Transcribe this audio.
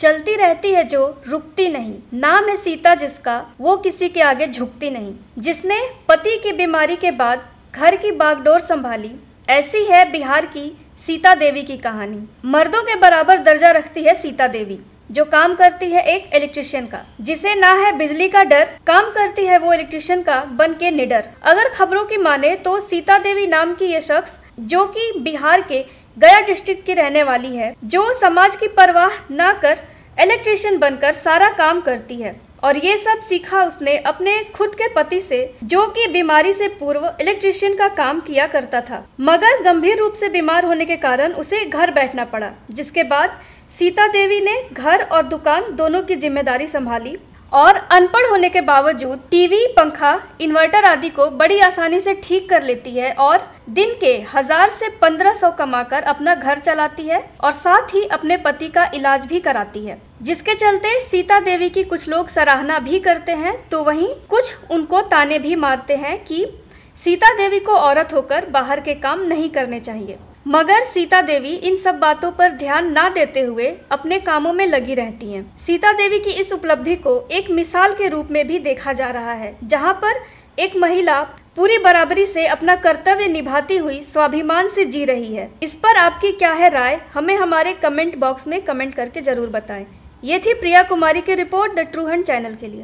चलती रहती है जो रुकती नहीं नाम है सीता जिसका वो किसी के आगे झुकती नहीं जिसने पति की बीमारी के बाद घर की बागडोर संभाली ऐसी है बिहार की सीता देवी की कहानी मर्दों के बराबर दर्जा रखती है सीता देवी जो काम करती है एक इलेक्ट्रिशियन का जिसे ना है बिजली का डर काम करती है वो इलेक्ट्रिशियन का बन के निडर अगर खबरों की माने तो सीता देवी नाम की ये शख्स जो कि बिहार के गया डिस्ट्रिक्ट की रहने वाली है जो समाज की परवाह ना कर इलेक्ट्रिशियन बनकर सारा काम करती है और ये सब सीखा उसने अपने खुद के पति से जो कि बीमारी से पूर्व इलेक्ट्रिशियन का काम किया करता था मगर गंभीर रूप से बीमार होने के कारण उसे घर बैठना पड़ा जिसके बाद सीता देवी ने घर और दुकान दोनों की जिम्मेदारी संभाली और अनपढ़ होने के बावजूद टीवी पंखा इन्वर्टर आदि को बड़ी आसानी से ठीक कर लेती है और दिन के हजार से पंद्रह सौ कमा अपना घर चलाती है और साथ ही अपने पति का इलाज भी कराती है जिसके चलते सीता देवी की कुछ लोग सराहना भी करते हैं तो वहीं कुछ उनको ताने भी मारते हैं कि सीता देवी को औरत होकर बाहर के काम नहीं करने चाहिए मगर सीता देवी इन सब बातों पर ध्यान ना देते हुए अपने कामों में लगी रहती हैं। सीता देवी की इस उपलब्धि को एक मिसाल के रूप में भी देखा जा रहा है जहाँ पर एक महिला पूरी बराबरी से अपना कर्तव्य निभाती हुई स्वाभिमान से जी रही है इस पर आपकी क्या है राय हमें हमारे कमेंट बॉक्स में कमेंट करके जरूर बताएं। ये थी प्रिया कुमारी की रिपोर्ट द ट्रूहन चैनल के लिए